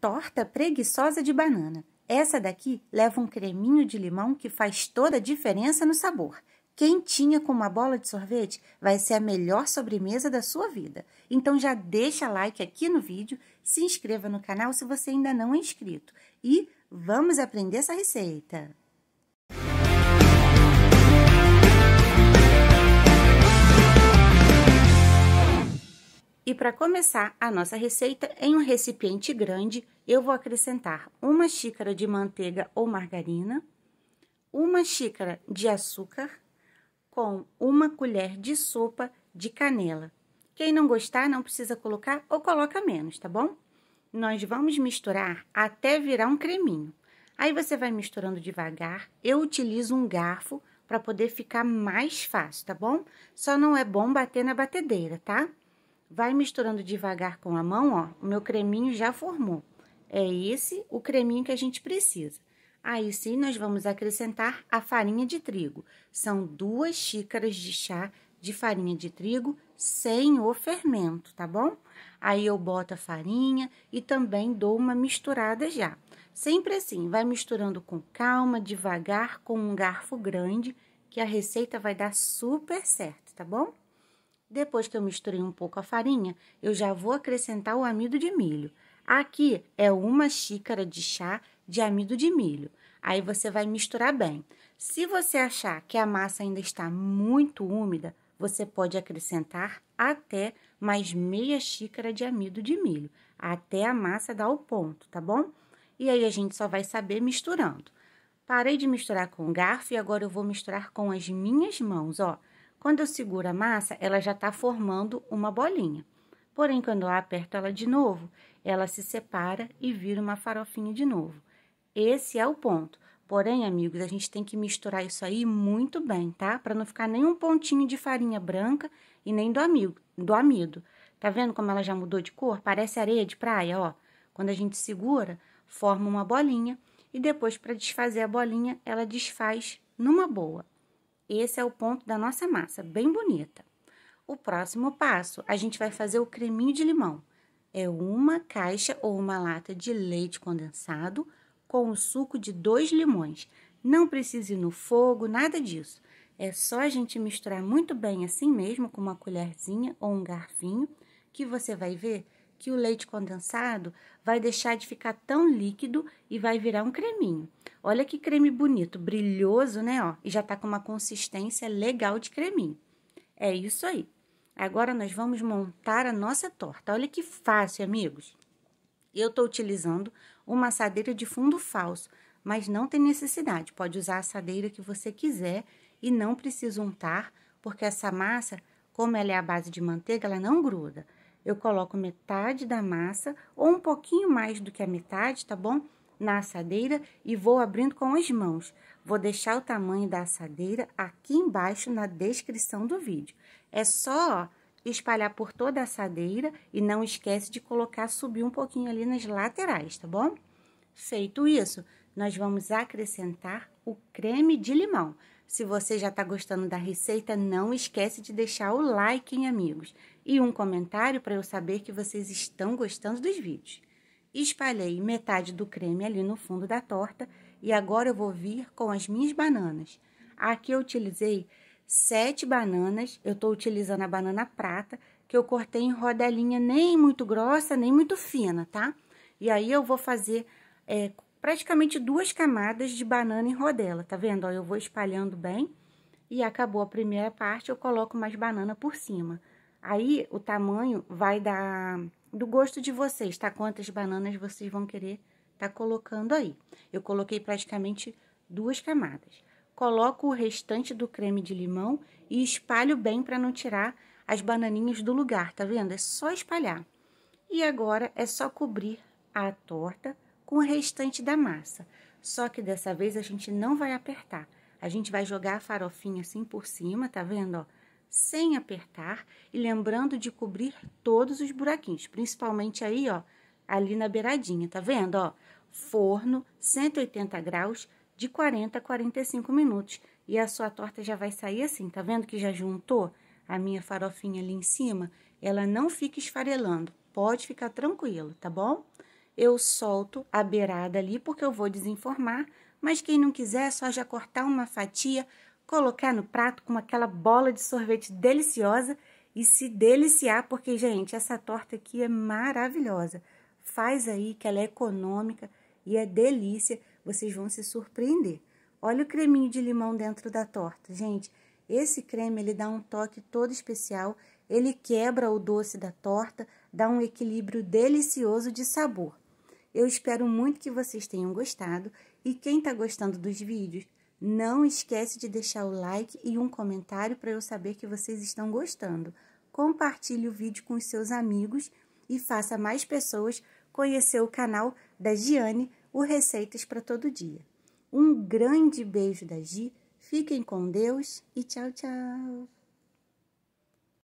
torta preguiçosa de banana. Essa daqui leva um creminho de limão que faz toda a diferença no sabor. Quentinha com uma bola de sorvete vai ser a melhor sobremesa da sua vida. Então já deixa like aqui no vídeo, se inscreva no canal se você ainda não é inscrito e vamos aprender essa receita. para começar a nossa receita, em um recipiente grande, eu vou acrescentar uma xícara de manteiga ou margarina, uma xícara de açúcar com uma colher de sopa de canela. Quem não gostar, não precisa colocar ou coloca menos, tá bom? Nós vamos misturar até virar um creminho. Aí você vai misturando devagar. Eu utilizo um garfo para poder ficar mais fácil, tá bom? Só não é bom bater na batedeira, tá? Vai misturando devagar com a mão, ó. O meu creminho já formou. É esse o creminho que a gente precisa. Aí sim, nós vamos acrescentar a farinha de trigo. São duas xícaras de chá de farinha de trigo sem o fermento, tá bom? Aí eu boto a farinha e também dou uma misturada já. Sempre assim, vai misturando com calma, devagar, com um garfo grande, que a receita vai dar super certo, tá bom? Depois que eu misturei um pouco a farinha, eu já vou acrescentar o amido de milho. Aqui é uma xícara de chá de amido de milho. Aí você vai misturar bem. Se você achar que a massa ainda está muito úmida, você pode acrescentar até mais meia xícara de amido de milho, até a massa dar o ponto, tá bom? E aí a gente só vai saber misturando. Parei de misturar com o garfo e agora eu vou misturar com as minhas mãos, ó. Quando eu seguro a massa, ela já está formando uma bolinha. Porém, quando eu aperto ela de novo, ela se separa e vira uma farofinha de novo. Esse é o ponto. Porém, amigos, a gente tem que misturar isso aí muito bem, tá? Para não ficar nenhum pontinho de farinha branca e nem do, amigo, do amido. Tá vendo como ela já mudou de cor? Parece areia de praia, ó. Quando a gente segura, forma uma bolinha e depois para desfazer a bolinha, ela desfaz numa boa. Esse é o ponto da nossa massa, bem bonita. O próximo passo, a gente vai fazer o creminho de limão. É uma caixa ou uma lata de leite condensado com o suco de dois limões. Não precisa ir no fogo, nada disso. É só a gente misturar muito bem assim mesmo com uma colherzinha ou um garfinho que você vai ver que o leite condensado vai deixar de ficar tão líquido e vai virar um creminho. Olha que creme bonito, brilhoso, né? Ó, e já tá com uma consistência legal de creminho. É isso aí. Agora nós vamos montar a nossa torta. Olha que fácil, amigos. Eu estou utilizando uma assadeira de fundo falso, mas não tem necessidade. Pode usar a assadeira que você quiser e não precisa untar, porque essa massa, como ela é a base de manteiga, ela não gruda. Eu coloco metade da massa ou um pouquinho mais do que a metade, tá bom? Na assadeira e vou abrindo com as mãos. Vou deixar o tamanho da assadeira aqui embaixo na descrição do vídeo. É só espalhar por toda a assadeira e não esquece de colocar, subir um pouquinho ali nas laterais, tá bom? Feito isso, nós vamos acrescentar o creme de limão. Se você já está gostando da receita, não esquece de deixar o like, hein, amigos? e um comentário para eu saber que vocês estão gostando dos vídeos. Espalhei metade do creme ali no fundo da torta e agora eu vou vir com as minhas bananas. Aqui eu utilizei sete bananas, eu estou utilizando a banana prata, que eu cortei em rodelinha nem muito grossa, nem muito fina, tá? E aí eu vou fazer é, praticamente duas camadas de banana em rodela, tá vendo? Ó, eu vou espalhando bem e acabou a primeira parte, eu coloco mais banana por cima. Aí o tamanho vai da do gosto de vocês, tá? Quantas bananas vocês vão querer tá colocando aí. Eu coloquei praticamente duas camadas. Coloco o restante do creme de limão e espalho bem para não tirar as bananinhas do lugar, tá vendo? É só espalhar. E agora é só cobrir a torta com o restante da massa. Só que dessa vez a gente não vai apertar. A gente vai jogar a farofinha assim por cima, tá vendo, ó? sem apertar e lembrando de cobrir todos os buraquinhos, principalmente aí, ó, ali na beiradinha, tá vendo, ó? Forno 180 graus de 40 a 45 minutos. E a sua torta já vai sair assim, tá vendo que já juntou a minha farofinha ali em cima? Ela não fica esfarelando, pode ficar tranquilo, tá bom? Eu solto a beirada ali porque eu vou desenformar, mas quem não quiser é só já cortar uma fatia colocar no prato com aquela bola de sorvete deliciosa e se deliciar, porque, gente, essa torta aqui é maravilhosa. Faz aí que ela é econômica e é delícia, vocês vão se surpreender. Olha o creminho de limão dentro da torta, gente. Esse creme ele dá um toque todo especial, ele quebra o doce da torta, dá um equilíbrio delicioso de sabor. Eu espero muito que vocês tenham gostado e quem está gostando dos vídeos, não esquece de deixar o like e um comentário para eu saber que vocês estão gostando. Compartilhe o vídeo com os seus amigos e faça mais pessoas conhecer o canal da Giane, o Receitas para Todo Dia. Um grande beijo da Gi, fiquem com Deus e tchau, tchau!